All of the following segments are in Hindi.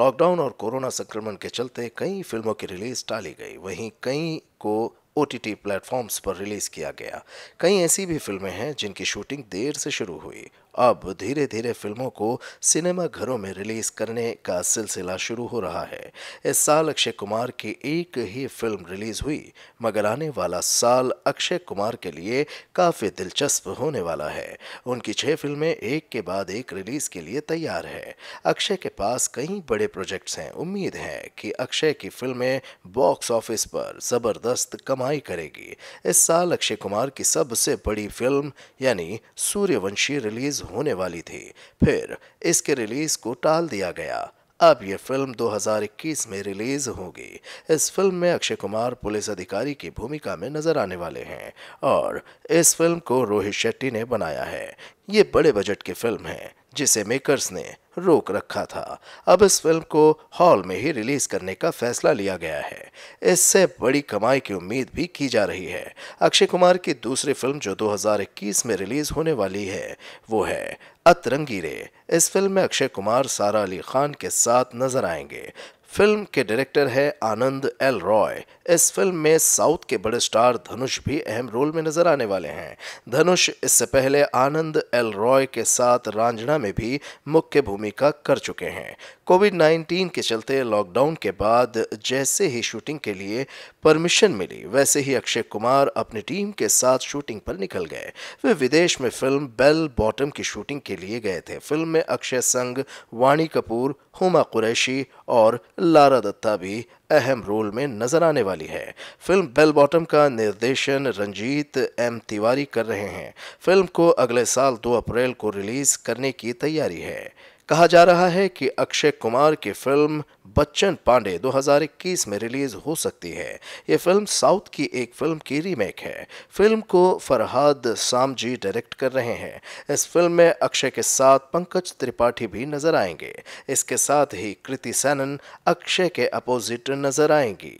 लॉकडाउन और कोरोना संक्रमण के चलते कई फिल्मों की रिलीज टाली गई वहीं कई को ओ प्लेटफॉर्म्स पर रिलीज किया गया कई ऐसी भी फिल्में हैं जिनकी शूटिंग देर से शुरू हुई अब धीरे धीरे फिल्मों को सिनेमा घरों में रिलीज करने का सिलसिला शुरू हो रहा है इस साल अक्षय कुमार की एक ही फिल्म रिलीज हुई मगर आने वाला साल अक्षय कुमार के लिए काफ़ी दिलचस्प होने वाला है उनकी छह फिल्में एक के बाद एक रिलीज के लिए तैयार है अक्षय के पास कई बड़े प्रोजेक्ट्स हैं उम्मीद है कि अक्षय की फिल्में बॉक्स ऑफिस पर ज़बरदस्त कमाई कमाई करेगी इस साल अक्षय कुमार की सबसे बड़ी फिल्म यानी सूर्यवंशी रिलीज होने वाली थी फिर इसके रिलीज को टाल दिया गया अब ये फिल्म 2021 में रिलीज होगी इस फिल्म में अक्षय कुमार पुलिस अधिकारी की भूमिका में नजर आने वाले हैं और इस फिल्म को रोहित शेट्टी ने बनाया है ये बड़े बजट की फिल्म है जिसे मेकर्स ने रोक रखा था अब इस फिल्म को हॉल में ही रिलीज करने का फैसला लिया गया है इससे बड़ी कमाई की उम्मीद भी की जा रही है अक्षय कुमार की दूसरी फिल्म जो 2021 में रिलीज होने वाली है वो है अतरंगी रे इस फिल्म में अक्षय कुमार सारा अली खान के साथ नजर आएंगे फिल्म के डायरेक्टर है आनंद एल रॉय इस फिल्म में साउथ के बड़े स्टार धनुष भी अहम रोल में नजर आने वाले हैं धनुष इससे पहले आनंद एल रॉय के साथ रांझणा में भी मुख्य भूमिका कर चुके हैं कोविड 19 के चलते लॉकडाउन के बाद जैसे ही शूटिंग के लिए परमिशन मिली वैसे ही अक्षय कुमार अपनी टीम के साथ शूटिंग पर निकल गए वे विदेश में फिल्म बेल बॉटम की शूटिंग के लिए गए थे फिल्म में अक्षय संग वाणी कपूर हुमा कुरैशी और लारा दत्ता भी अहम रोल में नजर आने वाली है फिल्म बेल बॉटम का निर्देशन रंजीत एम तिवारी कर रहे हैं फिल्म को अगले साल 2 अप्रैल को रिलीज करने की तैयारी है कहा जा रहा है कि अक्षय कुमार की फिल्म बच्चन पांडे 2021 में रिलीज हो सकती है ये फिल्म साउथ की एक फिल्म की रीमेक है फिल्म को फरहाद सामजी डायरेक्ट कर रहे हैं इस फिल्म में अक्षय के साथ पंकज त्रिपाठी भी नजर आएंगे इसके साथ ही कृति सैनन अक्षय के अपोजिट नजर आएंगी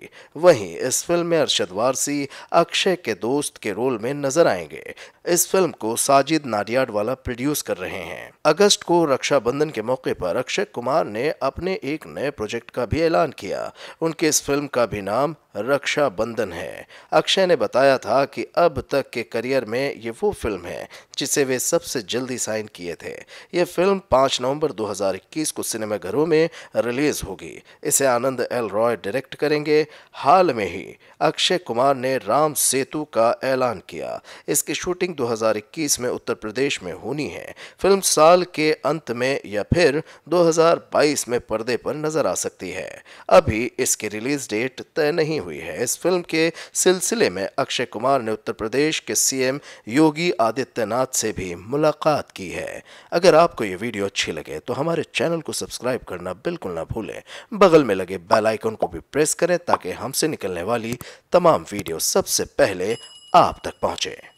वहीं इस फिल्म में अरशद वारसी अक्षय के दोस्त के रोल में नजर आएंगे इस फिल्म को साजिद नाडियाड वाला प्रोड्यूस कर रहे हैं अगस्त को रक्षाबंधन के मौके पर अक्षय कुमार ने अपने एक नए प्रोजेक्ट प्रोजेक्ट का भी ऐलान किया उनकी इस फिल्म का भी नाम रक्षा बंधन है अक्षय ने बताया था कि अब तक के करियर में ये वो फिल्म है जिसे वे सबसे जल्दी साइन किए थे ये फिल्म 5 नवंबर 2021 को सिनेमाघरों में रिलीज होगी इसे आनंद एल रॉय डायरेक्ट करेंगे हाल में ही अक्षय कुमार ने राम सेतु का ऐलान किया इसकी शूटिंग 2021 में उत्तर प्रदेश में होनी है फिल्म साल के अंत में या फिर 2022 में पर्दे पर नजर आ सकती है अभी इसकी रिलीज डेट तय नहीं हुई है इस फिल्म के सिलसिले में अक्षय कुमार ने उत्तर प्रदेश के सीएम योगी आदित्यनाथ से भी मुलाकात की है अगर आपको ये वीडियो अच्छी लगे तो हमारे चैनल को सब्सक्राइब करना बिल्कुल ना भूलें बगल में लगे बेल आइकन को भी प्रेस करें ताकि हमसे निकलने वाली तमाम वीडियो सबसे पहले आप तक पहुंचे